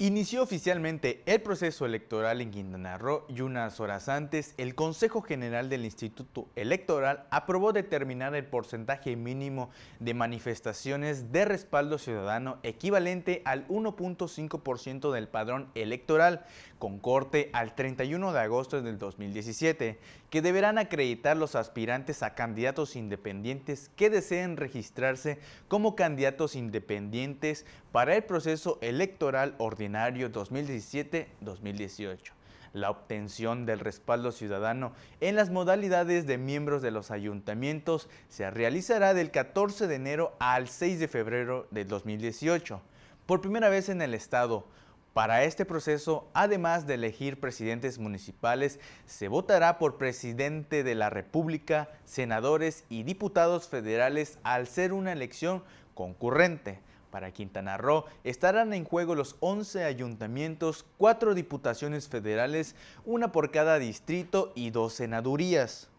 Inició oficialmente el proceso electoral en Quintana Roo y unas horas antes el Consejo General del Instituto Electoral aprobó determinar el porcentaje mínimo de manifestaciones de respaldo ciudadano equivalente al 1.5% del padrón electoral con corte al 31 de agosto del 2017, que deberán acreditar los aspirantes a candidatos independientes que deseen registrarse como candidatos independientes para el proceso electoral ordinario 2017-2018 la obtención del respaldo ciudadano en las modalidades de miembros de los ayuntamientos se realizará del 14 de enero al 6 de febrero de 2018. Por primera vez en el Estado, para este proceso, además de elegir presidentes municipales, se votará por presidente de la República, senadores y diputados federales al ser una elección concurrente. Para Quintana Roo estarán en juego los 11 ayuntamientos, 4 diputaciones federales, una por cada distrito y dos senadurías.